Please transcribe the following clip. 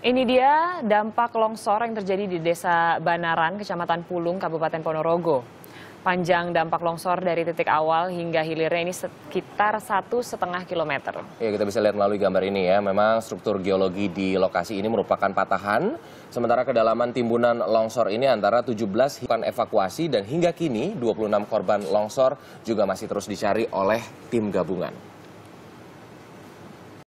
Ini dia dampak longsor yang terjadi di Desa Banaran, Kecamatan Pulung, Kabupaten Ponorogo. Panjang dampak longsor dari titik awal hingga hilirnya ini sekitar satu setengah kilometer. Ya, kita bisa lihat melalui gambar ini ya. Memang struktur geologi di lokasi ini merupakan patahan. Sementara kedalaman timbunan longsor ini antara 17 hingga evakuasi dan hingga kini 26 korban longsor juga masih terus dicari oleh tim gabungan.